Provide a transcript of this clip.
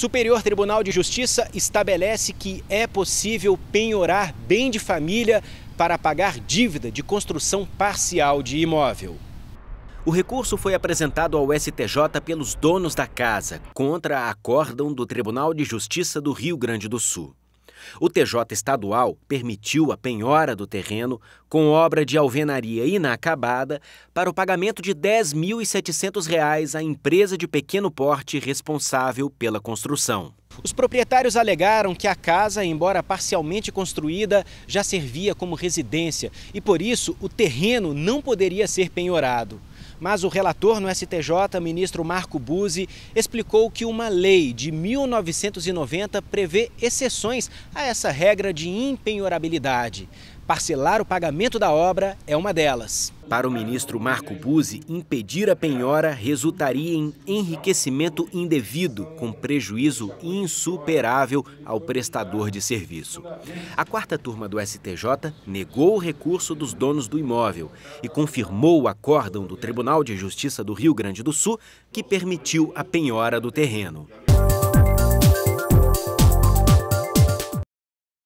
Superior Tribunal de Justiça estabelece que é possível penhorar bem de família para pagar dívida de construção parcial de imóvel. O recurso foi apresentado ao STJ pelos donos da casa, contra acórdão do Tribunal de Justiça do Rio Grande do Sul. O TJ estadual permitiu a penhora do terreno com obra de alvenaria inacabada para o pagamento de R$ 10.700 à empresa de pequeno porte responsável pela construção. Os proprietários alegaram que a casa, embora parcialmente construída, já servia como residência e por isso o terreno não poderia ser penhorado mas o relator no STJ, ministro Marco Buzzi, explicou que uma lei de 1990 prevê exceções a essa regra de impenhorabilidade. Parcelar o pagamento da obra é uma delas. Para o ministro Marco Buzzi, impedir a penhora resultaria em enriquecimento indevido, com prejuízo insuperável ao prestador de serviço. A quarta turma do STJ negou o recurso dos donos do imóvel e confirmou o acórdão do Tribunal de Justiça do Rio Grande do Sul que permitiu a penhora do terreno.